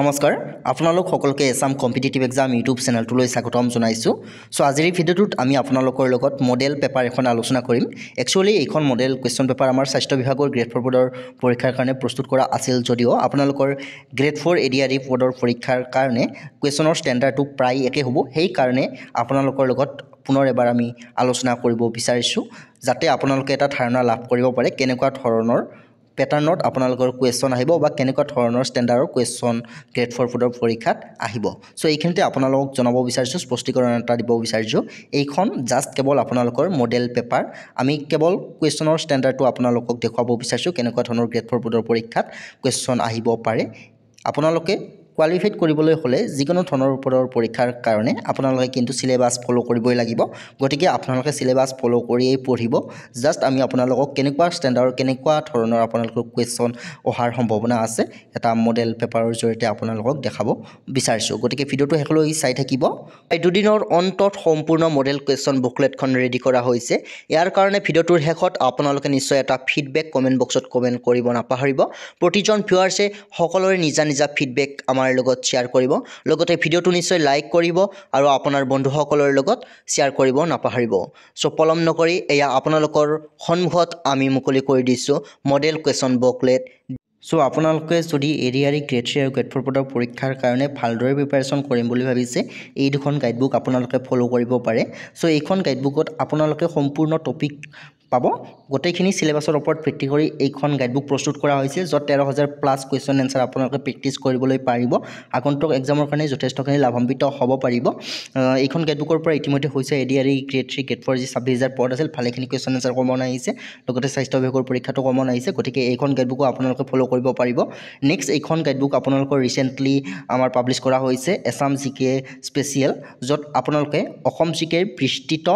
নমস্কাৰ আপোনালোক সকলোকে এছাম কম্পিটিটিভ এক্সাম ইউটিউব চেনেলটোলৈ স্বাগতম জনাইছোঁ চ' আজিৰ এই ভিডিঅ'টোত আমি আপোনালোকৰ লগত মডেল পেপাৰ এখন আলোচনা কৰিম একচুৱেলি এইখন মডেল কুৱেশ্যন পেপাৰ আমাৰ স্বাস্থ্য বিভাগৰ গ্ৰেড ফ'ৰ বৰ্ডৰ পৰীক্ষাৰ কাৰণে প্ৰস্তুত কৰা আছিল যদিও আপোনালোকৰ গ্ৰেড ফ'ৰ এডিয়াৰি বৰ্ডৰ পৰীক্ষাৰ কাৰণে কুৱেশ্যনৰ ষ্টেণ্ডাৰ্ডটো প্ৰায় একে হ'ব সেইকাৰণে আপোনালোকৰ লগত পুনৰ এবাৰ আমি আলোচনা কৰিব বিচাৰিছোঁ যাতে আপোনালোকে এটা ধাৰণা লাভ কৰিব পাৰে কেনেকুৱা ধৰণৰ পেটাৰ্ণত আপোনালোকৰ কুৱেশ্যন আহিব বা কেনেকুৱা ধৰণৰ ষ্টেণ্ডাৰ্ডৰ কুৱেশ্যন গ্ৰেড ফ'ৰ ফুডৰ পৰীক্ষাত আহিব চ' এইখিনিতে আপোনালোকক জনাব বিচাৰিছোঁ স্পষ্টীকৰণ এটা দিব বিচাৰিছোঁ এইখন জাষ্ট কেৱল আপোনালোকৰ মডেল পেপাৰ আমি কেৱল কুৱেশ্যনৰ ষ্টেণ্ডাৰ্ডটো আপোনালোকক দেখুৱাব বিচাৰিছোঁ কেনেকুৱা ধৰণৰ গ্ৰেড ফ'ৰ ফুডৰ পৰীক্ষাত কুৱেশ্যন আহিব পাৰে আপোনালোকে কোৱালিফাইড কৰিবলৈ হ'লে যিকোনো ধৰণৰ ওপৰৰ পৰীক্ষাৰ কাৰণে আপোনালোকে কিন্তু চিলেবাছ ফ'ল' কৰিবই লাগিব গতিকে আপোনালোকে চিলেবাছ ফ'ল' কৰিয়েই পঢ়িব জাষ্ট আমি আপোনালোকক কেনেকুৱা ষ্টেণ্ডাৰ্ড কেনেকুৱা ধৰণৰ আপোনালোকৰ কুৱেশ্যন অহাৰ সম্ভাৱনা আছে এটা মডেল পেপাৰৰ জৰিয়তে আপোনালোকক দেখাব বিচাৰিছোঁ গতিকে ভিডিঅ'টো শেষলৈ চাই থাকিব এই দুদিনৰ অন্তত সম্পূৰ্ণ মডেল কুৱেশ্যন বুকলেটখন ৰেডি কৰা হৈছে ইয়াৰ কাৰণে ভিডিঅ'টোৰ শেষত আপোনালোকে নিশ্চয় এটা ফিডবেক কমেণ্ট বক্সত কমেণ্ট কৰিব নাপাহৰিব প্ৰতিজন ভিউৱাৰ্ছে সকলোৰে নিজা নিজা ফিডবেক আমাৰ আমাৰ লগত শ্বেয়াৰ কৰিব লগতে ভিডিঅ'টো নিশ্চয় লাইক কৰিব আৰু আপোনাৰ বন্ধুসকলৰ লগত শ্বেয়াৰ কৰিব নাপাহৰিব চ' পলম নকৰি এয়া আপোনালোকৰ সন্মুখত আমি মুকলি কৰি দিছোঁ মডেল কুৱেশ্যন বুকলেট চ' আপোনালোকে যদি এৰিয়াৰী গ্ৰেড থ্ৰী আৰু গ্ৰেড ফ'ৰ পদৰ পৰীক্ষাৰ কাৰণে ভালদৰে প্ৰিপেৰেশ্যন কৰিম বুলি ভাবিছে এই দুখন গাইডবুক আপোনালোকে ফ'ল' কৰিব পাৰে চ' এইখন গাইডবুকত আপোনালোকে সম্পূৰ্ণ টপিক পাব গোটেইখিনি চিলেবাছৰ ওপৰত ভিত্তি কৰি এইখন গাইডবুক প্ৰস্তুত কৰা হৈছে য'ত তেৰ হাজাৰ প্লাছ কুৱেশ্যন এনচাৰ আপোনালোকে প্ৰেক্টিছ কৰিবলৈ পাৰিব আগন্তুক এক্সামৰ কাৰণে যথেষ্টখিনি লাভান্বিত হ'ব পাৰিব এইখন গাইডবুকৰ পৰা ইতিমধ্যে হৈছে A D R E grade three grade four যি ছাব্বিছ হাজাৰ পদ আছিল ভালেখিনি কুৱেশ্যন এনচাৰ কমন আহিছে লগতে স্বাস্থ্য বিভাগৰ পৰীক্ষাটো কমন আহিছে গতিকে এইখন গাইডবুকো আপোনালোকে ফ'ল' কৰিব পাৰিব নেক্সট এইখন গাইডবুক আপোনালোকৰ ৰিচেণ্টলি আমাৰ পাব্লিছ কৰা হৈছে এছাম জি কে স্পেচিয়েল য'ত আপোনালোকে অসম জি কেৰ বিস্তৃত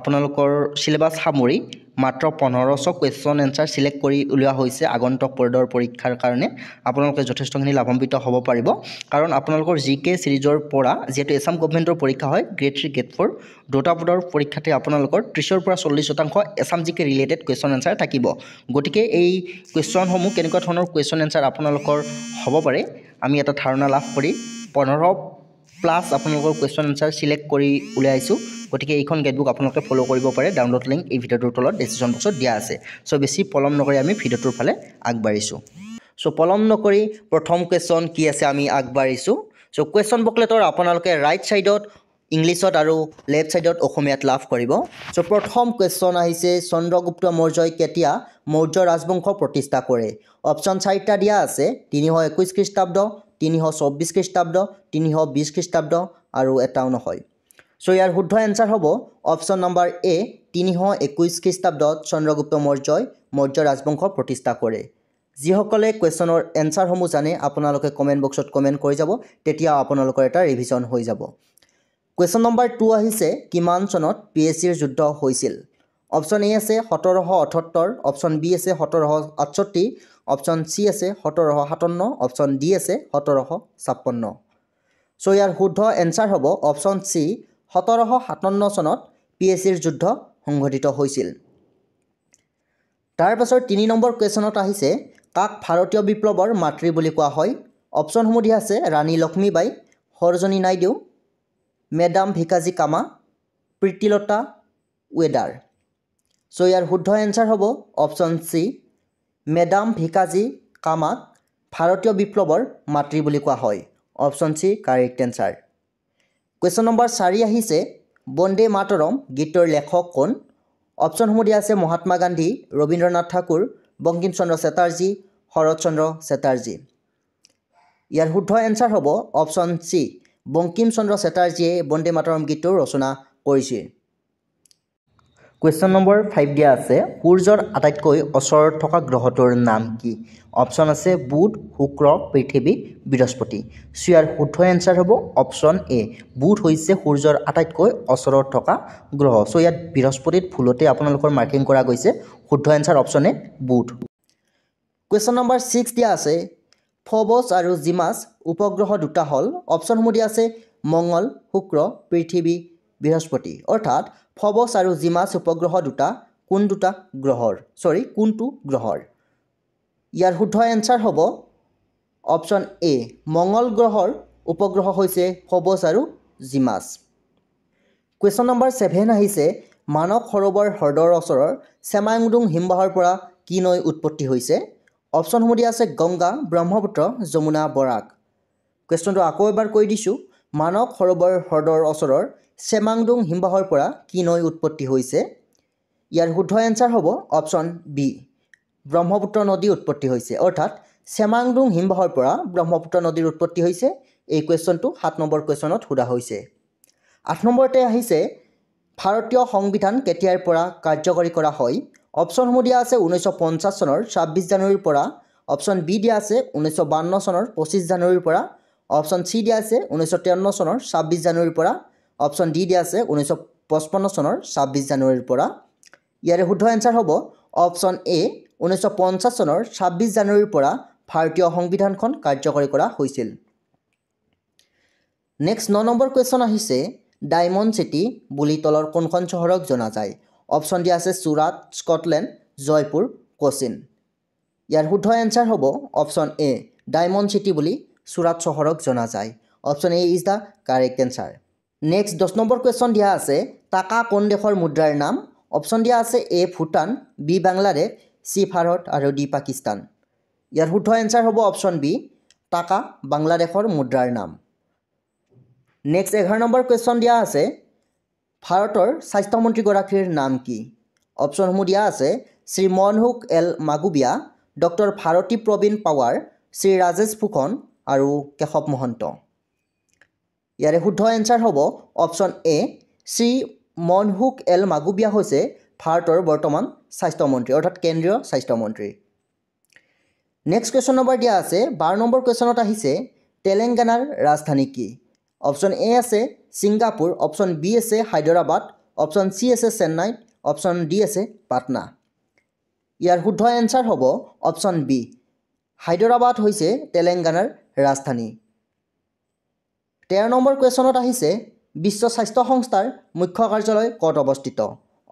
আপোনালোকৰ চিলেবাছ সামৰি মাত্ৰ পোন্ধৰশ কুৱেশ্যন এনচাৰ ছিলেক্ট কৰি উলিওৱা হৈছে আগন্তক পৰ্যায়ৰ পৰীক্ষাৰ কাৰণে আপোনালোকে যথেষ্টখিনি লাভান্বিত হ'ব পাৰিব কাৰণ আপোনালোকৰ জি কে ছিৰিজৰ পৰা যিহেতু এছাম গভৰ্ণমেণ্টৰ পৰীক্ষা হয় গ্ৰেড থ্ৰী গ্ৰেড ফ'ৰ দুটা পদৰ পৰীক্ষাতে আপোনালোকৰ ত্ৰিছৰ পৰা চল্লিছ শতাংশ Assam G K related question answer থাকিব গতিকে এই কুৱেশ্যনসমূহ কেনেকুৱা ধৰণৰ কুৱেশ্যন এনচাৰ আপোনালোকৰ হ'ব পাৰে আমি এটা ধাৰণা লাভ কৰি পোন্ধৰ প্লাছ আপোনালোকৰ কুৱেশ্যন এনচাৰ ছিলেক্ট কৰি উলিয়াইছোঁ গতিকে এইখন গেটবুক আপোনালোকে ফ'ল' কৰিব পাৰে ডাউনলোড লিংক এই ভিডিঅ'টোৰ তলত ডিচিশ্যন বক্সত দিয়া আছে চ' বেছি পলম নকৰি আমি ভিডিঅ'টোৰ ফালে আগবাঢ়িছোঁ চ' পলম নকৰি প্ৰথম কুৱেশ্যন কি আছে আমি আগবাঢ়িছোঁ চ' কুৱেশ্যন বকলেটৰ আপোনালোকে ৰাইট ছাইডত ইংলিছত আৰু লেফ্ট ছাইডত অসমীয়াত লাভ কৰিব চ' প্ৰথম কুৱেশ্যন আহিছে চন্দ্ৰগুপ্ত মৌৰ্যই কেতিয়া মৌৰ্য ৰাজবংশ প্ৰতিষ্ঠা কৰে অপশ্যন চাৰিটা দিয়া আছে তিনিশ একৈছ খ্ৰীষ্টাব্দ তিনিশ চৌব্বিছ খ্ৰীষ্টাব্দ তিনিশ বিছ খ্ৰীষ্টাব্দ আৰু এটাও নহয় চ' ইয়াৰ শুদ্ধ এনচাৰ হ'ব অপশ্যন নম্বৰ এ তিনিশ একৈছ খ্ৰীষ্টাব্দত চন্দ্ৰগুপ্ত মৌৰ্যই মৌৰ্য ৰাজবংশ প্ৰতিষ্ঠা কৰে যিসকলে কুৱেশ্যনৰ এনচাৰসমূহ জানে আপোনালোকে কমেণ্ট বক্সত কমেণ্ট কৰি যাব তেতিয়া আপোনালোকৰ এটা ৰিভিশ্যন হৈ যাব কুৱেশ্যন নম্বৰ টু আহিছে কিমান চনত পি এছ চিৰ যুদ্ধ হৈছিল অপশ্যন এ আছে সোতৰশ অঠসত্তৰ অপশ্যন বি আছে সোতৰশ আঠষষ্ঠি অপশ্যন চি আছে সোতৰশ সাতাৱন্ন অপশ্যন ডি আছে সোতৰশ ছাপন্ন চ' ইয়াৰ শুদ্ধ এনচাৰ হ'ব অপশ্যন চি সোতৰশ সাতাৱন্ন চনত পি এছ চিৰ যুদ্ধ সংঘটিত হৈছিল তাৰপাছৰ তিনি নম্বৰ কুৱেশ্যনত আহিছে কাক ভাৰতীয় বিপ্লৱৰ মাতৃ বুলি কোৱা হয় অপশ্যনসমূহ দিয়া আছে ৰাণী লক্ষ্মীবাই সৰজনী নাইডু মেডাম ভিকাজী কামা প্ৰীতিলতা ৱেডাৰ চ' ইয়াৰ শুদ্ধ এনচাৰ হ'ব অপশ্যন চি মেডাম ভিকাজী কামাক ভাৰতীয় বিপ্লৱৰ মাতৃ বুলি কোৱা হয় option C correct answer question number চাৰি আহিছে বন্দে মাতৰম গীতৰ লেখক কোন অপশ্যনসমূহ দিয়া আছে মহাত্মা গান্ধী ৰবীন্দ্ৰনাথ ঠাকুৰ বংকিম চন্দ্ৰ চেটাৰ্জী শৰৎ চন্দ্ৰ চেটাৰ্জী ইয়াৰ শুদ্ধ এনচাৰ হ'ব অপশ্যন চি বংকিম চন্দ্ৰ চেটাৰ্জীয়ে বন্দে মাতৰম গীতটো ৰচনা কৰিছিল কুৱেশ্যন নম্বৰ ফাইভ দিয়া আছে সূৰ্যৰ আটাইতকৈ ওচৰত থকা গ্ৰহটোৰ নাম কি অপশ্যন আছে বুধ শুক্ৰ পৃথিৱী বৃহস্পতি চ' ইয়াৰ শুদ্ধ এনচাৰ হ'ব অপশ্যন এ বুধ হৈছে সূৰ্যৰ আটাইতকৈ ওচৰত থকা গ্ৰহ চ' ইয়াত বৃহস্পতিত ফুলতে আপোনালোকৰ মাৰ্কিং কৰা গৈছে শুদ্ধ এনচাৰ অপশ্যন এ বুধ কুৱেশ্যন নম্বৰ ছিক্স দিয়া আছে ফবছ আৰু জিমাছ উপগ্ৰহ দুটা হ'ল অপশ্যনসমূহ দিয়া আছে মংগল শুক্ৰ পৃথিৱী বৃহস্পতি অৰ্থাৎ ফবছ আৰু জিমাছ উপগ্ৰহ দুটা কোন দুটা গ্ৰহৰ চৰি কোনটো গ্ৰহৰ ইয়াৰ শুদ্ধ এনচাৰ হ'ব অপশ্যন এ মঙ্গল গ্ৰহৰ উপগ্ৰহ হৈছে ফবছ আৰু জিমাছ কুৱেশ্যন নম্বৰ ছেভেন আহিছে মানৱ সৰোবৰ হ্ৰদৰ ওচৰৰ চেমাইংডুং হিমবাহৰ পৰা কি নৈ উৎপত্তি হৈছে অপশ্যনসমূহ দিয়া আছে গংগা ব্ৰহ্মপুত্ৰ যমুনা বৰাক কুৱেশ্যনটো আকৌ এবাৰ কৈ দিছোঁ মানৱ সৰোবৰ হ্ৰদৰ ওচৰৰ চেমাংডুং হিমবাহৰ পৰা কি নৈ উৎপত্তি হৈছে ইয়াৰ শুদ্ধ এনচাৰ হ'ব অপশ্যন বি ব্ৰহ্মপুত্ৰ নদী উৎপত্তি হৈছে অৰ্থাৎ চেমাংডুং হিমবাহৰ পৰা ব্ৰহ্মপুত্ৰ নদীৰ উৎপত্তি হৈছে এই কুৱেশ্যনটো সাত নম্বৰ কুৱেশ্যনত সোধা হৈছে আঠ নম্বৰতে আহিছে ভাৰতীয় সংবিধান কেতিয়াৰ পৰা কাৰ্যকৰী কৰা হয় অপশ্যনসমূহ দিয়া আছে ঊনৈছশ পঞ্চাছ চনৰ ছাব্বিছ জানুৱাৰীৰ পৰা অপশ্যন বি দিয়া আছে ঊনৈছশ বাৱন্ন চনৰ পঁচিছ জানুৱাৰীৰ পৰা অপশ্যন চি দিয়া আছে ঊনৈছশ তেৱন্ন চনৰ ছাব্বিছ জানুৱাৰীৰ পৰা অপশ্যন ডি দিয়া আছে ঊনৈছশ পঁচপন্ন চনৰ ছাব্বিছ জানুৱাৰীৰ পৰা ইয়াৰে শুদ্ধ এঞ্চাৰ হ'ব অপশ্যন এ ঊনৈছশ পঞ্চাছ চনৰ ছাব্বিছ জানুৱাৰীৰ পৰা ভাৰতীয় সংবিধানখন কাৰ্যকৰী কৰা হৈছিল নেক্সট ন নম্বৰ কুৱেশ্যন আহিছে ডায়মণ্ড চিটি বুলি তলৰ কোনখন চহৰক জনা যায় অপশ্যন দিয়া আছে চুৰাট স্কটলেণ্ড জয়পুৰ কোচিন ইয়াৰ শুদ্ধ এঞ্চাৰ হ'ব অপশ্যন এ ডায়মণ্ড চিটি বুলি চুৰাট চহৰক জনা যায় option A is the correct answer next দহ নম্বৰ কুৱেশ্যন দিয়া আছে টাকা কোন দেশৰ মুদ্ৰাৰ নাম অপশ্যন দিয়া আছে A Bhutan B Bangladesh C Bharat আৰু ডি পাকিস্তান ইয়াৰ শুদ্ধ এনচাৰ হ'ব অপশ্যন বি টাকা বাংলাদেশৰ মুদ্ৰাৰ নাম নেক্সট এঘাৰ নম্বৰ কুৱেশ্যন দিয়া আছে ভাৰতৰ স্বাস্থ্যমন্ত্ৰীগৰাকীৰ নাম কি অপশ্যনসমূহ দিয়া আছে শ্ৰী মনহুক এল মাগুবিয়া ডক্টৰ ভাৰতী প্ৰবীণ পাৱাৰ শ্ৰী ৰাজেশ ফুকন আৰু কেশৱ মহন্ত ইয়াৰে শুদ্ধ এনচাৰ হ'ব option A Shri Mansukh L মাগুবিয়া হৈছে ভাৰতৰ বৰ্তমান স্বাস্থ্যমন্ত্ৰী অৰ্থাৎ কেন্দ্ৰীয় স্বাস্থ্যমন্ত্ৰী নেক্সট কুৱেশ্যন নম্বৰ দিয়া আছে বাৰ নম্বৰ কুৱেশ্যনত আহিছে তেলেংগানাৰ ৰাজধানী কি অপশ্যন এ আছে ছিংগাপুৰ অপশ্যন বি আছে হায়দৰাবাদ অপশ্যন চি আছে চেন্নাই অপশ্যন ডি আছে পাটনা ইয়াৰ শুদ্ধ এনচাৰ হ'ব অপশ্যন বি হায়দৰাবাদ হৈছে তেলেংগানাৰ ৰাজধানী তেৰ নম্বৰ কুৱেশ্যনত আহিছে বিশ্ব স্বাস্থ্য সংস্থাৰ মুখ্য কাৰ্যালয় ক'ত অৱস্থিত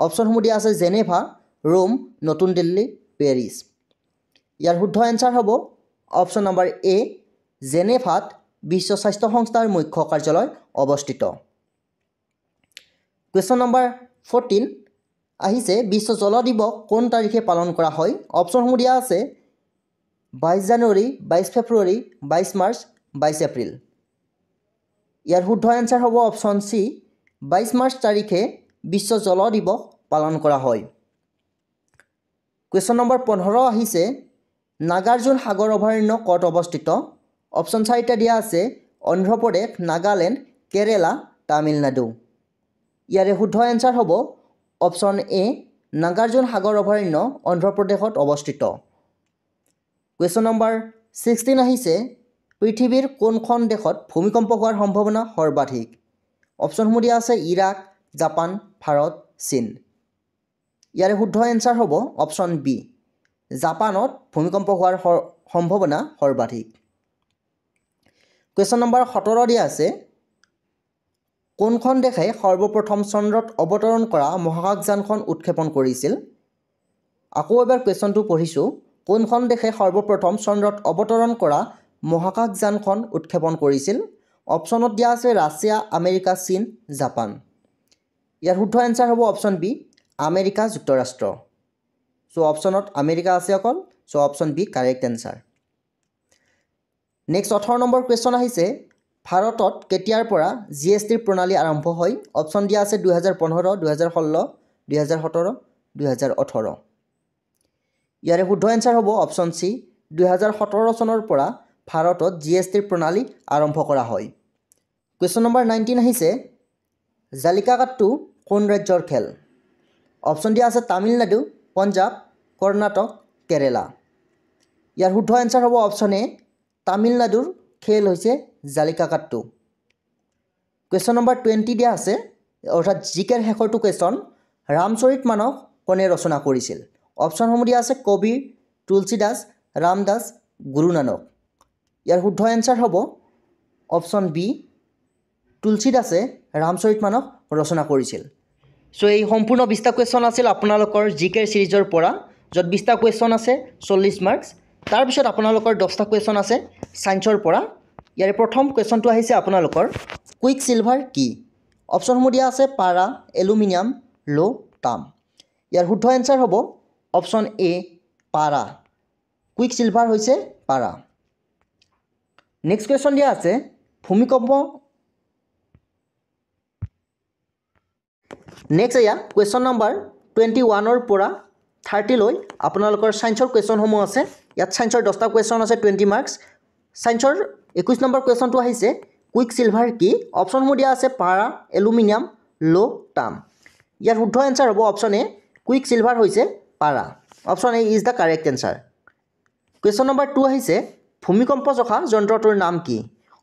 অপশ্যনসমূহ দিয়া আছে জেনেভা ৰোম নতুন দিল্লী পেৰিছ ইয়াৰ শুদ্ধ এনচাৰ হ'ব অপশ্যন নম্বৰ এ জেনেভাত বিশ্ব স্বাস্থ্য সংস্থাৰ মুখ্য কাৰ্যালয় অৱস্থিত কুৱেশ্যন নম্বৰ ফৰ্টিন আহিছে বিশ্ব জল দিৱস কোন তাৰিখে পালন কৰা হয় অপশ্যনসমূহ দিয়া আছে বাইছ জানুৱাৰী বাইছ ফেব্ৰুৱাৰী বাইছ মাৰ্চ বাইছ এপ্ৰিল ইয়াৰ শুদ্ধ এনচাৰ হ'ব অপশ্যন চি বাইছ মাৰ্চ তাৰিখে বিশ্ব জল দিৱস পালন কৰা হয় কুৱেশ্যন নম্বৰ পোন্ধৰ আহিছে নাগাৰ্জুন সাগৰ অভয়াৰণ্য ক'ত অৱস্থিত অপশ্যন চাৰিটা দিয়া আছে অন্ধ্ৰপ্ৰদেশ নাগালেণ্ড কেৰেলা তামিলনাডু ইয়াৰে শুদ্ধ এনচাৰ হ'ব অপশ্যন এ নাগাৰ্জুন সাগৰ অভয়াৰণ্য অন্ধ্ৰপ্ৰদেশত অৱস্থিত কুৱেশ্যন নম্বৰ ছিক্সটিন আহিছে পৃথিৱীৰ কোনখন দেশত ভূমিকম্প হোৱাৰ সম্ভাৱনা সৰ্বাধিক অপশ্যনসমূহ দিয়া আছে ইৰাক জাপান ভাৰত চীন ইয়াৰে শুদ্ধ এনচাৰ হ'ব অপশ্যন বি জাপানত ভূমিকম্প হোৱাৰ সম্ভাৱনা সৰ্বাধিক কুৱেশ্যন নম্বৰ সোতৰ দিয়া আছে কোনখন দেশে সৰ্বপ্ৰথম চন্দ্ৰত অৱতৰণ কৰা মহাকাশযানখন উৎক্ষেপণ কৰিছিল আকৌ এবাৰ কুৱেশ্যনটো পঢ়িছোঁ কোনখন দেশে সৰ্বপ্ৰথম চন্দ্ৰত অৱতৰণ কৰা মহাকাশ যানখন উৎক্ষেপণ কৰিছিল অপশ্যনত দিয়া আছে ৰাছিয়া আমেৰিকা চীন জাপান ইয়াৰ শুদ্ধ এনচাৰ হ'ব অপশ্যন বি আমেৰিকা যুক্তৰাষ্ট্ৰ চ' অপশ্যনত আমেৰিকা আছে অকল so' option B correct answer next ওঠৰ নম্বৰ কুৱেশ্যন আহিছে ভাৰতত কেতিয়াৰ পৰা জি এছ টিৰ প্ৰণালী আৰম্ভ হয় অপশ্যন দিয়া আছে দুহেজাৰ পোন্ধৰ দুহেজাৰ ষোল্ল দুহেজাৰ সোতৰ দুহেজাৰ ওঠৰ ইয়াৰে শুদ্ধ এনচাৰ হ'ব অপশ্যন চি দুহেজাৰ সোতৰ চনৰ পৰা ভাৰতত জি এছ টিৰ প্ৰণালী আৰম্ভ কৰা হয় কুৱেশ্যন নম্বৰ নাইণ্টিন আহিছে জালিকা কাটটো কোন ৰাজ্যৰ খেল অপশ্যন দিয়া আছে তামিলনাডু পঞ্জাৱ কৰ্ণাটক কেৰেলা ইয়াৰ শুদ্ধ এনচাৰ হ'ব অপশ্যন এ তামিলনাডুৰ খেল হৈছে জালিকা কাটটো কুৱেশ্যন নম্বৰ টুৱেণ্টি দিয়া আছে অৰ্থাৎ জি কেৰ শেষৰটো কুৱেশ্যন ৰামচৰিত মানস কোনে ৰচনা কৰিছিল অপশ্যনসমূহ দিয়া আছে কবি তুলসী দাস ৰাম দাস গুৰু নানক ইয়াৰ শুদ্ধ এনচাৰ হ'ব অপশ্যন বি তুলসী দাসে ৰামচৰিত মানস ৰচনা কৰিছিল চ' এই সম্পূৰ্ণ বিছটা কুৱেশ্যন আছিল আপোনালোকৰ জি কেৰ ছিৰিজৰ পৰা য'ত বিছটা কুৱেশ্যন আছে চল্লিছ মাৰ্কছ তাৰপিছত আপোনালোকৰ দহটা কুৱেশ্যন আছে ছায়েন্সৰ পৰা ইয়াৰে প্ৰথম কুৱেশ্যনটো আহিছে আপোনালোকৰ কুইক ছিলভাৰ কি অপশ্যনসমূহ দিয়া আছে পাৰা এলুমিনিয়াম ল' টাম ইয়াৰ শুদ্ধ এনচাৰ হ'ব অপশ্যন এ পাৰা কুইক ছিলভাৰ হৈছে পাৰা নেক্সট কুৱেশ্যন দিয়া আছে ভূমিকম্প নেক্সট এয়া কুৱেশ্যন নম্বৰ টুৱেণ্টি ওৱানৰ পৰা থাৰ্টিলৈ আপোনালোকৰ ছায়েন্সৰ কুৱেশ্যনসমূহ আছে ইয়াত ছায়েন্সৰ দহটা কুৱেশ্যন আছে টুৱেণ্টি মাৰ্কছ ছায়েন্সৰ একৈছ নম্বৰ কুৱেশ্যনটো আহিছে কুইক ছিলভাৰ কি অপশ্যনসমূহ দিয়া আছে পাৰা এলুমিনিয়াম ল' টাম ইয়াত শুদ্ধ এনচাৰ হ'ব অপশ্যন এ কুইক ছিলভাৰ হৈছে পাৰা option A is the correct answer question number two আহিছে ভূমিকম্প জখা যন্ত্ৰটোৰ নাম কি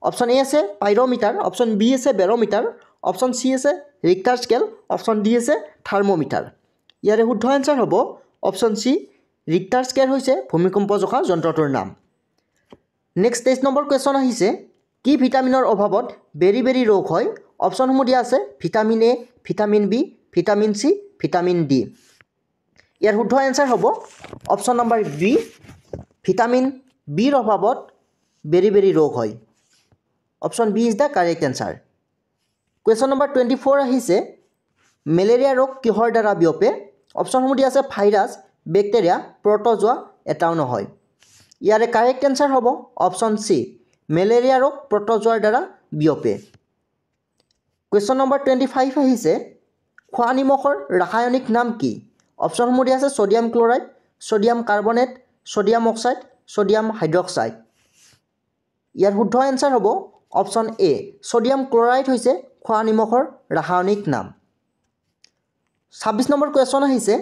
অপশ্যন এ আছে পাইৰমিটাৰ অপশ্যন বি আছে বেৰমিটাৰ অপশ্যন চি আছে ৰিক্টাৰ স্কেল অপশ্যন ডি আছে থাৰ্মমিটাৰ ইয়াৰে শুদ্ধ এন্সাৰ হ'ব অপশ্যন চি ৰিক্টাৰ স্কেল হৈছে ভূমিকম্প জখা যন্ত্ৰটোৰ নাম নেক্সট তেইছ নম্বৰ কুৱেশ্যন আহিছে কি ভিটামিনৰ অভাৱত বেৰি বেৰী ৰোগ হয় অপশ্যনসমূহ দিয়া আছে vitamin A vitamin B vitamin C vitamin D ইয়াৰ শুদ্ধ এন্সাৰ হ'ব অপশ্যন নম্বৰ বি ভিটামিন বিৰ অভাৱত বেৰি বেৰি ৰোগ হয় option B is the correct answer question number twenty four আহিছে মেলেৰিয়া ৰোগ কিহৰ দ্বাৰা বিয়পে অপশ্যনসমূহ দিয়া আছে ভাইৰাছ বেক্টেৰিয়া প্ৰট'জোৱা এটাও নহয় ইয়াৰে কাৰেক্ট এনচাৰ হ'ব অপশ্যন চি মেলেৰিয়া ৰোগ প্ৰট'জোৱাৰ দ্বাৰা বিয়পে কুৱেশ্যন নম্বৰ টুৱেণ্টি ফাইভ আহিছে খোৱা নিমখৰ ৰাসায়নিক নাম কি অপশ্যনসমূহ দিয়া আছে sodium chloride sodium carbonate sodium oxide sodium hydroxide ইয়াত শুদ্ধ এনচাৰ হ'ব অপশ্যন এ ছডিয়াম ক্লৰাইড হৈছে খোৱা নিমখৰ ৰাসায়নিক নাম ছাব্বিছ নম্বৰ কুৱেশ্যন আহিছে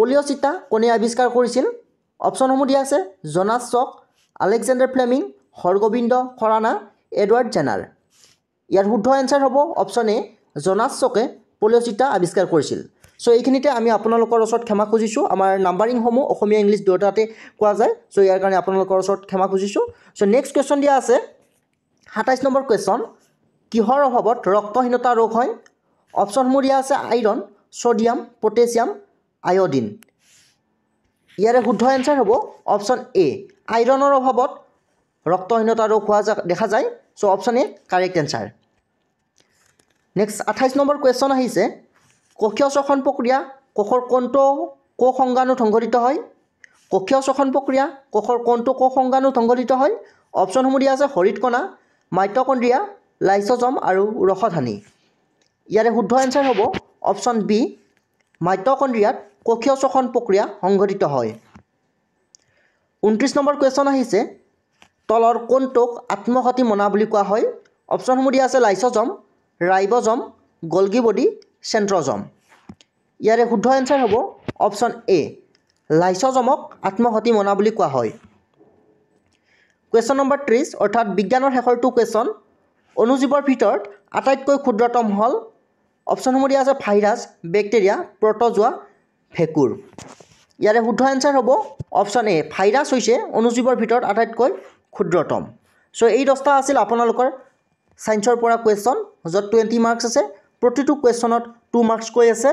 পলিঅচিতা কোনে আৱিষ্কাৰ কৰিছিল অপশ্যনসমূহ দিয়া আছে Jonas Salk Alexander Fleming Hargobind Khorana Edward Jenner ইয়াৰ শুদ্ধ এনচাৰ হ'ব অপশ্যন এ জনাছ চকে পলিঅচিতা আৱিষ্কাৰ কৰিছিল চ' এইখিনিতে আমি আপোনালোকৰ ওচৰত ক্ষমা খুজিছোঁ আমাৰ নাম্বাৰিংসমূহ অসমীয়া ইংলিছ দুয়োটাতে কোৱা যায় চ' ইয়াৰ কাৰণে আপোনালোকৰ ওচৰত ক্ষমা খুজিছোঁ চ' নেক্সট কুৱেশ্যন দিয়া আছে সাতাইছ নম্বৰ কুৱেশ্যন কিহৰ অভাৱত ৰক্তহীনতা ৰোগ হয় অপশ্যনসমূহ দিয়া আছে আইৰণ ছ'ডিয়াম পটেছিয়াম আয়'ডিন ইয়াৰে শুদ্ধ এনচাৰ হ'ব অপশ্যন এ আইৰণৰ অভাৱত ৰক্তহীনতা ৰোগ হোৱা যা দেখা যায় so' option A correct answer next আঠাইছ নম্বৰ কুৱেশ্যন আহিছে কক্ষীয় শ্বসন প্ৰক্ৰিয়া কোষৰ কণ্ঠ কোসংজ্ঞানুত সংঘটিত হয় কক্ষীয় শ্বসন প্ৰক্ৰিয়া কোষৰ কণ্ঠ কোসংজ্ঞানুত সংঘটিত হয় অপশ্যনসমূহ দিয়া আছে হৰিত কণা মাইট্ৰকণ্ড্ৰিয়া লাইচজম আৰু ৰসধানী ইয়াৰে শুদ্ধ এনচাৰ হ'ব অপশ্যন বি মাইট্ৰকণ্ড্ৰিয়াত কক্ষীয় শ্বসন প্ৰক্ৰিয়া সংঘটিত হয় ঊনত্ৰিছ নম্বৰ কুৱেশ্যন আহিছে তলৰ কোনটোক আত্মঘাতী মনা বুলি কোৱা হয় অপশ্যনসমূহ দিয়া আছে লাইচজম ৰাইবজম গলগী চেণ্ট্ৰজম ইয়াৰে শুদ্ধ এনচাৰ হ'ব অপশ্যন এ লাইচজমক আত্মসতি মনা বুলি কোৱা হয় কুৱেশ্যন নম্বৰ ত্ৰিছ অৰ্থাৎ বিজ্ঞানৰ শেষৰটো কুৱেশ্যন অনুজীৱৰ ভিতৰত আটাইতকৈ ক্ষুদ্ৰতম হ'ল অপশ্যনসমূহ দিয়া আছে ভাইৰাছ বেক্টেৰিয়া প্ৰট'জোৱা ভেঁকুৰ ইয়াৰে শুদ্ধ এনচাৰ হ'ব অপশ্যন এ ভাইৰাছ হৈছে অনুজীৱৰ ভিতৰত আটাইতকৈ ক্ষুদ্ৰতম চ' এই দহটা আছিল আপোনালোকৰ ছায়েন্সৰ পৰা কুৱেশ্যন য'ত টুৱেণ্টি মাৰ্কছ আছে প্ৰতিটো কুৱেশ্যনত টু মাৰ্কছকৈ আছে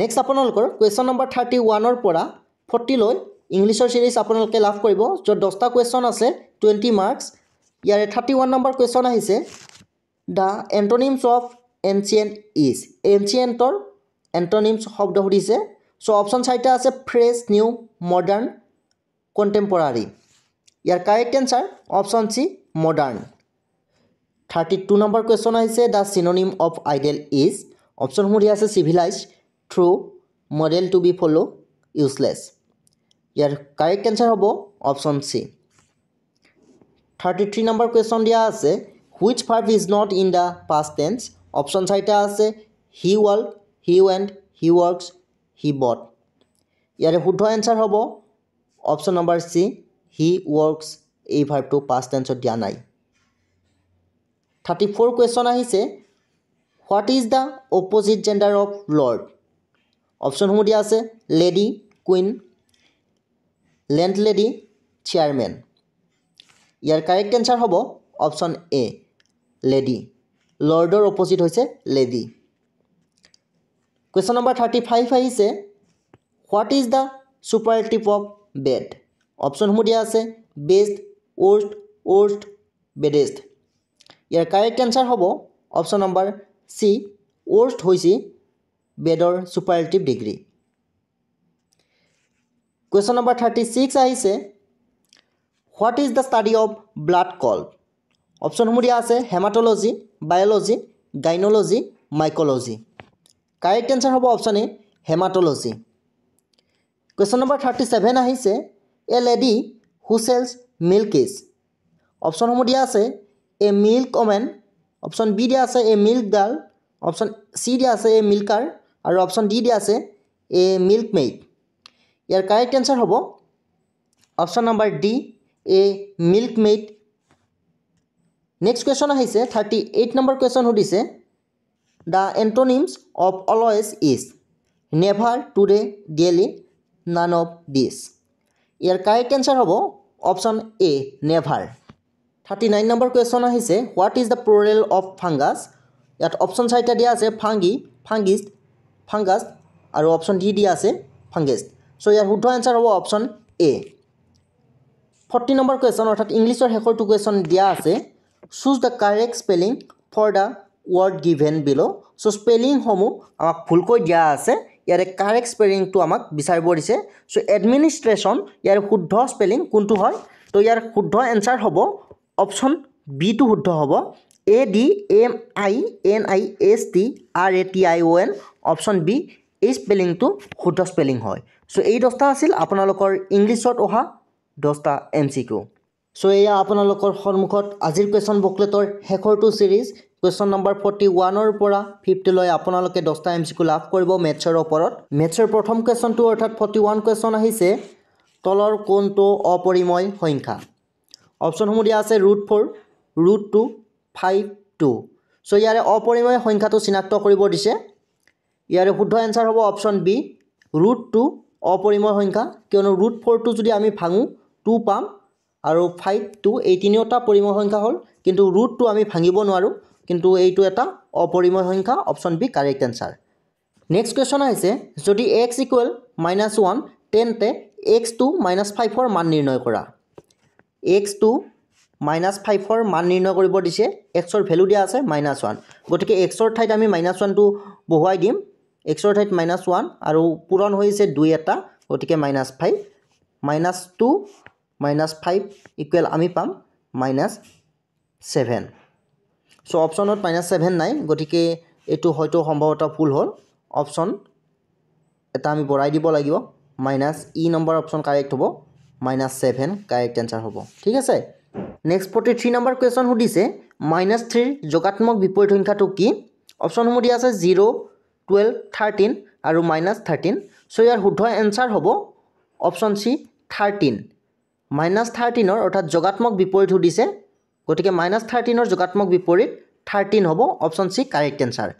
নেক্সট আপোনালোকৰ কুৱেশ্যন নম্বৰ থাৰ্টি ওৱানৰ পৰা ফৰ্টিলৈ ইংলিছৰ ছিৰিজ আপোনালোকে লাভ কৰিব য'ত দহটা কুৱেশ্যন আছে টুৱেণ্টি মাৰ্কছ ইয়াৰে থাৰ্টি ওৱান নম্বৰ কুৱেশ্যন আহিছে the antonyms of ancient is এনচিয়েণ্টৰ এণ্টনিমছ শব্দ সুধিছে ছ' অপশ্যন চাৰিটা আছে ফ্ৰেছ নিউ মডাৰ্ণ কণ্টেম্পৰাৰী ইয়াৰ correct answer option C modern thirty two number question আহিছে the synonym of ideal is অপশ্যনসমূহ দিয়া আছে civilize through model to be follow' useless ইয়াৰ কাৰেক্ট এনচাৰ হ'ব option C thirty three number question দিয়া আছে which ফাৰ্ভ is not in the past tense option চাৰিটা আছে হি ৱাল হি ৱেণ্ড হি ৱৰ্কছ হি বট ইয়াৰে শুদ্ধ এনচাৰ হ'ব option number C he works এই ভাৰ্ভটো পাষ্ট টেন্সত দিয়া নাই থাৰ্টি ফ'ৰ কুৱেশ্যন আহিছে what is the opposite gender of lord অপশ্যনসমূহ দিয়া আছে lady queen landlady chairman ইয়াৰ কাৰেক্ট এনচাৰ হ'ব অপশ্যন এ লেডি লৰ্ডৰ অপ'জিট হৈছে lady question number thirty five আহিছে what is the superlative of bad অপশ্যনসমূহ দিয়া আছে বেষ্ট ৱৰ্ষ্ট ওৰ্ষ্ট বেডেষ্ট ইয়াৰ কাৰেক্ট এনচাৰ হ'ব অপশ্যন নম্বৰ চি ৱৰ্ষ্ট হৈছে বেডৰ superlative degree question number thirty six আহিছে what is the study of blood called অপশ্যনসমূহ দিয়া আছে haematology biology gynaecology mycology correct answer হ'ব option A haematology question number thirty seven আহিছে a lady who sells milk is অপশ্যনসমূহ দিয়া আছে a milk woman option B দিয়া আছে a milk girl option C দিয়া আছে এ মিল্কাৰ আৰু অপশ্যন ডি দিয়া আছে a milkmaid year correct answer হ'ব option number D a milkmaid next question আহিছে থাৰ্টি এইট নম্বৰ কুৱেশ্যন সুধিছে the antonyms of always is never today daily none of these ইয়াৰ correct answer হ'ব option A never thirty nine number question আহিছে what is the plural of fungus ইয়াত option চাৰিটা দিয়া আছে fungi fungist fungus আৰু option D দিয়া আছে ফাংগেষ্ট চ' ইয়াৰ শুদ্ধ এনচাৰ হ'ব option A forty number question অৰ্থাৎ ইংলিছৰ শেষৰটো কুৱেশ্যন দিয়া আছে choose the correct spelling for the word given below' so' স্পেলিংসমূহ আমাক ভুলকৈ দিয়া আছে ইয়াৰে কাৰেক্ট স্পেলিংটো আমাক বিচাৰিব দিছে চ' এডমিনিষ্ট্ৰেশ্যন ইয়াৰ শুদ্ধ স্পেলিং কোনটো হয় তো ইয়াৰ শুদ্ধ এনচাৰ হ'ব অপশ্যন বি বিটো শুদ্ধ হ'ব A D M I N I S T R A T I O' N option B এই স্পেলিংটো শুদ্ধ স্পেলিং হয় চ' এই দহটা আছিল আপোনালোকৰ ইংলিছত অহা দহটা এম চি কিউ চ' এয়া আপোনালোকৰ সন্মুখত আজিৰ কুৱেশ্যন বুকলেটৰ শেষৰটো ছিৰিজ কুৱেশ্যন নম্বৰ ফৰ্টি ওৱানৰ পৰা ফিফটিলৈ আপোনালোকে দহটা এম চি কিউ লাভ কৰিব মেথছৰ ওপৰত মেথছৰ প্ৰথম কুৱেশ্যনটো অৰ্থাৎ ফৰ্টি ওৱান কুৱেশ্যন আহিছে তলৰ কোনটো অপৰিময় সংখ্যা অপশ্যনসমূহ দিয়া আছে root four root two five two so' ইয়াৰে অপৰিমেয় সংখ্যাটো চিনাক্ত কৰিব দিছে ইয়াৰে শুদ্ধ এনচাৰ হ'ব অপশ্যন বি ৰুট টু অপৰিমেয় সংখ্যা কিয়নো ৰুট ফ'ৰটো যদি আমি ভাঙো টু পাম আৰু ফাইভ টু এই তিনিওটা পৰিমেয় সংখ্যা হ'ল কিন্তু ৰুট টু আমি ভাঙিব নোৱাৰোঁ কিন্তু এইটো এটা অপৰিমেয় সংখ্যা option B correct answer next question আহিছে যদি এক্স ইকুৱেল মাইনাছ ওৱান তেন্তে এক্স টু মাইনাছ ফাইভৰ মান নিৰ্ণয় কৰা এক্স টু মাইনাছ ফাইভৰ মান নিৰ্ণয় কৰিব দিছে এক্সৰ ভেলু দিয়া আছে মাইনাছ ওৱান গতিকে এক্সৰ ঠাইত আমি মাইনাছ ওৱানটো বহুৱাই দিম এক্সৰ ঠাইত মাইনাছ ওৱান আৰু পূৰণ হৈছে দুই এটা গতিকে minus five minus two minus five equal আমি পাম মাইনাছ ছেভেন চ' অপশ্যনত মাইনাছ ছেভেন নাই গতিকে এইটো হয়তো সম্ভৱতঃ ভুল হ'ল অপশ্যন এটা আমি বঢ়াই দিব লাগিব মাইনাছ ই নম্বৰ অপশ্যন কাৰেক্ট হ'ব माइनास सेभेन कारेक्ट एन्सार हम ठीक है next forty three number question सीसे माइनास थ्री जगत्मक विपरीत संख्या तो कि अपशन समूह दिया जिरो टूवेल्व थार्टीन और माइनास थार्टीन सो इार शुद्ध एन्सार हम अपन सी थार्टीन माइनास थार्टिनर अर्थात जगत्मक विपरीत सी से गति के माइनास थार्टिनर जगत्मक विपरीत थार्टीन हम option C correct answer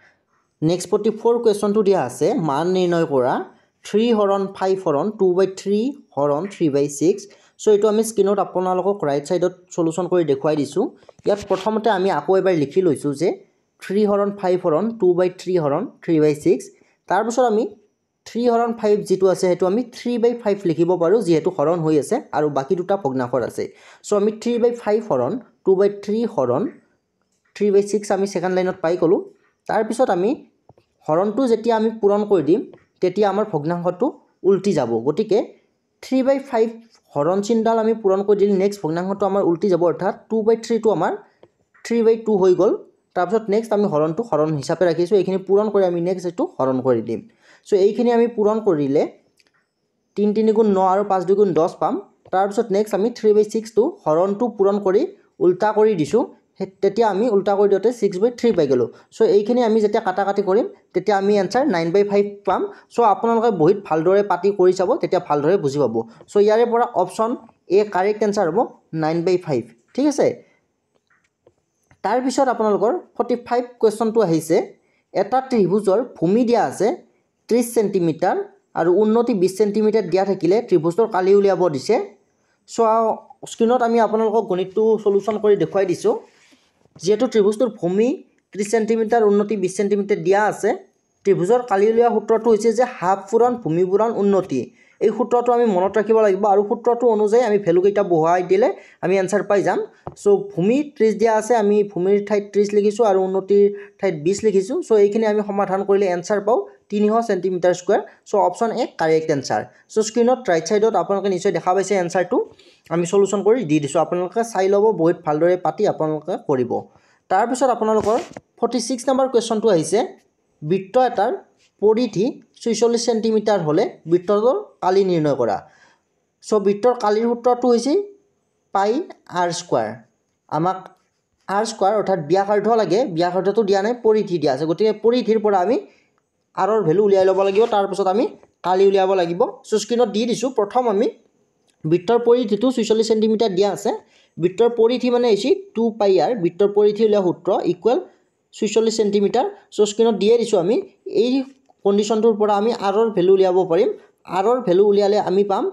next forty four question तो दिया मान निर्णय करा থ্ৰী হৰণ ফাইভ হৰণ টু বাই থ্ৰী হৰণ থ্ৰী বাই ছিক্স ছ' এইটো আমি স্ক্ৰীণত আপোনালোকক ৰাইট ছাইডত চলুচন কৰি দেখুৱাই দিছোঁ ইয়াত প্ৰথমতে আমি আকৌ এবাৰ লিখি লৈছোঁ যে থ্ৰী হৰণ ফাইভ হৰণ টু বাই থ্ৰী হৰণ থ্ৰী বাই ছিক্স তাৰপিছত আমি থ্ৰী হৰণ ফাইভ যিটো আছে সেইটো আমি থ্ৰী বাই ফাইভ লিখিব পাৰোঁ যিহেতু হৰণ হৈ আছে আৰু বাকী দুটা ভগ্নাশৰ আছে ছ' আমি থ্ৰী বাই ফাইভ হৰণ টু বাই থ্ৰী হৰণ থ্ৰী বাই ছিক্স আমি ছেকেণ্ড লাইনত পাই গ'লোঁ তাৰপিছত আমি হৰণটো যেতিয়া আমি পূৰণ কৰি দিম তেতিয়া আমাৰ ভগ্নাংশটো উল্টি যাব গতিকে থ্ৰী বাই ফাইভ হৰণ চিনডাল আমি পূৰণ কৰি দিলে নেক্সট ভগ্নাংশটো আমাৰ উল্টি যাব অৰ্থাৎ টু বাই থ্ৰীটো আমাৰ থ্ৰী বাই টু হৈ গ'ল তাৰপিছত নেক্সট আমি হৰণটো হৰণ হিচাপে ৰাখিছোঁ এইখিনি পূৰণ কৰি আমি নেক্সট এইটো হৰণ কৰি দিম চ' এইখিনি আমি পূৰণ কৰিলে তিনি তিনিগুণ ন আৰু পাঁচ দুই গুণ দহ পাম তাৰপিছত নেক্সট আমি থ্ৰী বাই ছিক্সটো হৰণটো পূৰণ কৰি উল্টা কৰি দিছোঁ তেতিয়া আমি উল্টা কৰি দিওঁতে ছিক্স বাই থ্ৰী পাই গ'লোঁ চ' এইখিনি আমি যেতিয়া কাটি কৰিম তেতিয়া আমি এনচাৰ নাইন বাই ফাইভ পাম চ' আপোনালোকে বহুত ভালদৰে পাতি কৰি চাব তেতিয়া ভালদৰে বুজি পাব চ' ইয়াৰে পৰা অপশ্যন এ কাৰেক্ট এনচাৰ হ'ব নাইন বাই ফাইভ ঠিক আছে তাৰপিছত আপোনালোকৰ ফৰ্টি ফাইভ কুৱেশ্যনটো আহিছে এটা ত্ৰিভুজৰ ভূমি দিয়া আছে ত্ৰিছ চেণ্টিমিটাৰ আৰু উন্নতি বিছ চেণ্টিমিটাৰ দিয়া থাকিলে ত্ৰিভুজটোৰ কালি উলিয়াব দিছে চ' স্ক্ৰীণত আমি আপোনালোকক গণিতটো চলিউশ্যন কৰি দেখুৱাই দিছোঁ যিহেতু ত্ৰিভুজটোৰ ভূমি ত্ৰিছ চেণ্টিমিটাৰ উন্নতি বিছ চেণ্টিমিটাৰ দিয়া আছে ত্ৰিভুজৰ কালি উলিওৱা সূত্ৰটো হৈছে যে হাফ পুৰণ ভূমি পুৰণ উন্নতি এই সূত্ৰটো আমি মনত ৰাখিব লাগিব আৰু সূত্ৰটো অনুযায়ী আমি ভেলুকেইটা বহুৱাই দিলে আমি এনচাৰ পাই যাম চ' ভূমি ত্ৰিছ দিয়া আছে আমি ভূমিৰ ঠাইত ত্ৰিছ লিখিছোঁ আৰু উন্নতিৰ ঠাইত বিছ লিখিছোঁ চ' এইখিনি আমি সমাধান কৰিলে এনচাৰ পাওঁ তিনিশ centimetre square so' option A correct answer so' স্ক্ৰীণত ৰাইট ছাইডত আপোনালোকে নিশ্চয় দেখা পাইছে এনচাৰটো আমি চলুশ্যন কৰি দি দিছোঁ আপোনালোকে চাই ল'ব বহুত ভালদৰে পাতি আপোনালোকে কৰিব তাৰপিছত আপোনালোকৰ ফৰ্টি ছিক্স নাম্বাৰ কুৱেশ্যনটো আহিছে বৃত্ত এটাৰ পৰিধি ছয়চল্লিছ চেণ্টিমিটাৰ হ'লে বৃত্তটোৰ কালি নিৰ্ণয় কৰা চ' বৃত্তৰ কালিৰ সূত্ৰটো হৈছে পাই আৰ স্কোৱাৰ আমাক আৰ স্কোৱাৰ অৰ্থাৎ ব্যাসাৰ্ধ লাগে ব্যাসাৰ্ধটো দিয়া নাই পৰিধি দিয়া আছে গতিকে পৰিধিৰ পৰা আমি আৰৰ ভেলু উলিয়াই ল'ব লাগিব তাৰপিছত আমি কালি উলিয়াব লাগিব চুস্ক্ৰীণত দি দিছোঁ প্ৰথম আমি বৃত্তৰ পৰিধিটো ছয়চল্লিছ চেণ্টিমিটাৰ দিয়া আছে বৃত্তৰ পৰিধি মানে হৈছে টু পাই আৰ বৃত্তৰ পৰিধি উলিওৱা সূত্ৰ ইকুৱেল ছয়চল্লিছ চেণ্টিমিটাৰ চ' স্ক্ৰীণত দিয়ে দিছোঁ আমি এই কণ্ডিশ্যনটোৰ পৰা আমি আৰৰ ভেলু উলিয়াব পাৰিম আৰৰ ভেলু উলিয়ালে আমি পাম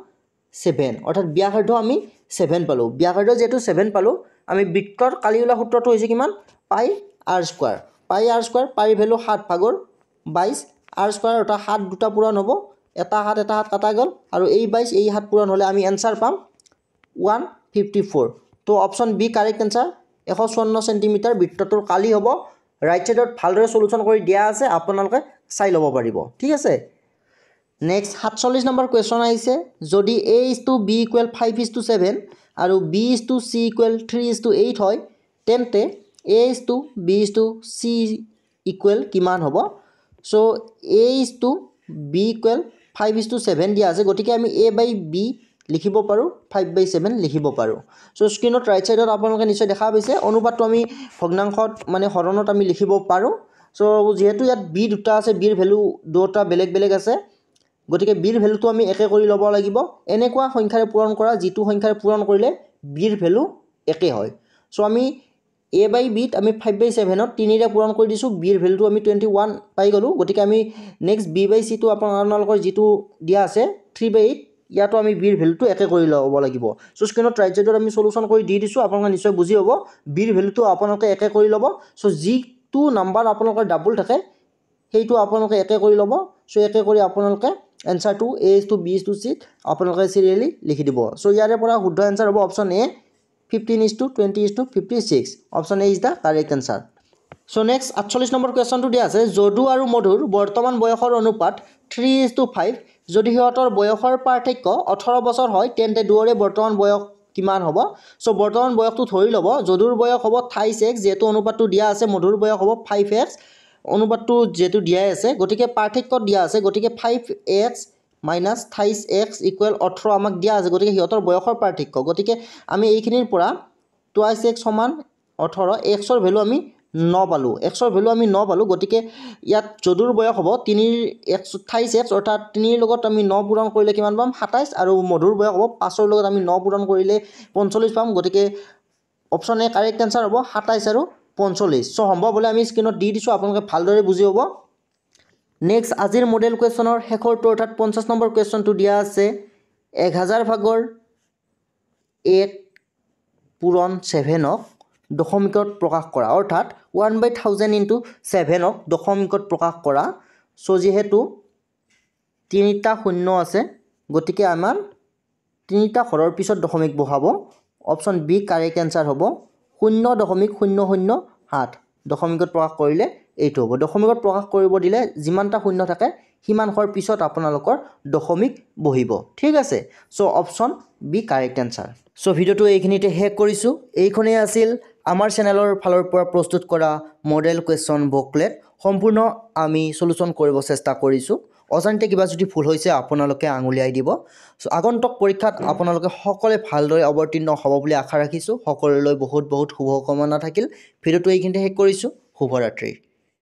ছেভেন অৰ্থাৎ ব্যাসাৰ্ধ আমি ছেভেন পালোঁ ব্যাসাৰ্ধ যিহেতু ছেভেন পালোঁ আমি বৃত্তৰ কালি ওলোৱা সূত্ৰটো হৈছে কিমান pi r square pi r square pi value সাত ভাগৰ বাইছ আৰ স্কুৱাৰ অৰ্থাৎ সাত দুটা পূৰণ হ'ব এটা হাত এটা হাত কটা গ'ল আৰু এই বাইছ এই হাত পূৰণ হ'লে আমি এনচাৰ পাম ওৱান ফিফটি ফ'ৰ ত' অপশ্যন বি কাৰেক্ট এনচাৰ এশ চৌৱন্ন চেণ্টিমিটাৰ বৃত্তটোৰ কালি হ'ব ৰাইট চাইডত ভালদৰে চলুচন কৰি দিয়া আছে আপোনালোকে চাই ল'ব পাৰিব ঠিক আছে নেক্সট সাতচল্লিছ নম্বৰ কুৱেশ্যন আহিছে যদি A is to B equal five is to seven আৰু B is to C equal three is to eight হয় তেন্তে A is to B is to C equal কিমান হ'ব so' A is to B equal five is to seven দিয়া আছে গতিকে আমি এ বাই B লিখিব পাৰোঁ ফাইভ বাই ছেভেন লিখিব পাৰোঁ চ' স্ক্ৰীণত ৰাইট ছাইডত আপোনালোকে নিশ্চয় দেখা পাইছে অনুপাতটো আমি ভগ্নাংশত মানে হৰণত আমি লিখিব পাৰোঁ চ' যিহেতু ইয়াত বি দুটা আছে বিৰ ভেলু দুটা বেলেগ বেলেগ আছে গতিকে বিৰ ভেলুটো আমি একে কৰি ল'ব লাগিব এনেকুৱা সংখ্যাৰে পূৰণ কৰা যিটো সংখ্যাৰে পূৰণ কৰিলে বিৰ ভেলু একে হয় চ' আমি এ বাই বিত আমি ফাইভ বাই ছেভেনত তিনিৰে পূৰণ কৰি দিছোঁ বিৰ ভেলুটো আমি টুৱেণ্টি ওৱান পাই গ'লোঁ গতিকে আমি নেক্সট বি বাই চিটো আপোনালোকৰ যিটো দিয়া আছে থ্ৰী বাই এইট ইয়াতো আমি বিৰ ভেলুটো একে কৰি ল'ব লাগিব চ' স্ক্ৰীণত ট্ৰাইজাইডত আমি চলিউশ্যন কৰি দি দিছোঁ আপোনালোকে নিশ্চয় বুজি হ'ব বিৰ ভেলুটো আপোনালোকে একে কৰি ল'ব চ' যিটো নাম্বাৰ আপোনালোকৰ ডাবল থাকে সেইটো আপোনালোকে একে কৰি ল'ব চ' একে কৰি আপোনালোকে এনচাৰটো A is to B is to চিত আপোনালোকে চিৰিয়েলি লিখি দিব চ' ইয়াৰে পৰা শুদ্ধ এনচাৰ হ'ব option A 15 is to 20 is to 56. Option A is the correct answer. So next, 48 number question to dia se, Jodhu aru modur, bortoman boyohar anupat, 3 is to 5. Jodhi hotar boyohar partek ko, 18 basar hoi, 10 te duore bortoman boyoh kimaan hova. So bortoman boyoh tu thori lova, Jodhur boyoh hova 5 x, jetu anupat tu dia se, modur boyoh hova 5 x, anupat tu jetu dia se, gotike partek ko dia se, gotike 5 x, minus থাইছ x equal ওঠৰ আমাক দিয়া আছে গতিকে সিহঁতৰ বয়সৰ পাৰ্থক্য গতিকে আমি এইখিনিৰ পৰা টুৱাইছ এক্স সমান ওঠৰ এক্সৰ ভেলু আমি ন পালোঁ এক্সৰ ভেলু আমি ন পালোঁ গতিকে ইয়াত যদুৰ বয়স হ'ব তিনিৰ এক্স থাইছ এক্স অৰ্থাৎ তিনিৰ লগত আমি ন পূৰণ কৰিলে কিমান পাম সাতাইছ আৰু মধুৰ বয়স হ'ব পাঁচৰ লগত আমি ন পূৰণ কৰিলে পঞ্চল্লিছ পাম গতিকে অপশ্যন এ কাৰেক্ট এনচাৰ হ'ব সাতাইছ আৰু পঞ্চল্লিছ চ' সম্ভৱ হ'লে আমি স্ক্ৰীণত দি দিছোঁ আপোনালোকে ভালদৰে বুজি হ'ব নেক্সট আজিৰ মডেল কুৱেশ্যনৰ শেষৰটো অৰ্থাৎ পঞ্চাছ নম্বৰ কুৱেশ্যনটো দিয়া আছে এহেজাৰ ভাগৰ এক পূৰণ ছেভেনক দশমিকত প্ৰকাশ কৰা অৰ্থাৎ ওৱান বাই থাউজেণ্ড ইণ্টু ছেভেনক দশমিকত প্ৰকাশ কৰা চ' যিহেতু তিনিটা শূন্য আছে গতিকে আমাৰ তিনিটা ঘৰৰ পিছত দশমিক বহাব অপশ্যন বি কাৰেক্ট এনচাৰ হ'ব শূন্য দশমিক শূন্য শূন্য সাত দশমিকত প্ৰকাশ কৰিলে এইটো হ'ব দশমিকত প্ৰকাশ কৰিব দিলে যিমানটা শূন্য থাকে সিমান হোৱাৰ পিছত আপোনালোকৰ দশমিক বহিব ঠিক আছে so' option B correct answer so' ভিডিঅ'টো এইখিনিতে শেষ কৰিছোঁ এইখনেই আছিল আমাৰ চেনেলৰ ফালৰ পৰা প্ৰস্তুত কৰা মডেল কুৱেশ্যন বুকলেট সম্পূৰ্ণ আমি চলুচন কৰিব চেষ্টা কৰিছোঁ অজান্তে কিবা যদি ভুল হৈছে আপোনালোকে আঙুলিয়াই দিব চ' আগন্তুক পৰীক্ষাত আপোনালোকে সকলোৱে ভালদৰে অৱতীৰ্ণ হ'ব বুলি আশা ৰাখিছোঁ সকলোলৈ বহুত বহুত শুভকামনা থাকিল ভিডিঅ'টো এইখিনিতে শেষ কৰিছোঁ শুভৰাত্ৰি